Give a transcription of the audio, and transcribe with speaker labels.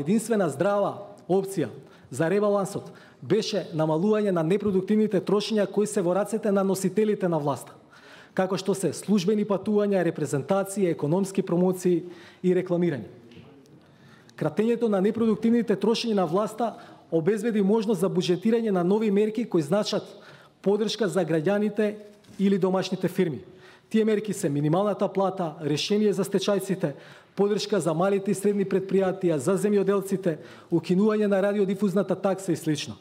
Speaker 1: Единствена здрава опција за ребалансот беше намалување на непродуктивните трошења кои се во рацете на носителите на власта, како што се службени патувања, репрезентација, економски промоции и рекламирање. Кратењето на непродуктивните трошења на власта обезбеди можност за буџетирање на нови мерки кои значат подршка за граѓаните или домашните фирми. Тие мерки се минималната плата, решение за стечајците, подршка за малите и средни предпријатија, за земјоделците, укинување на радиодифузната такса и слично.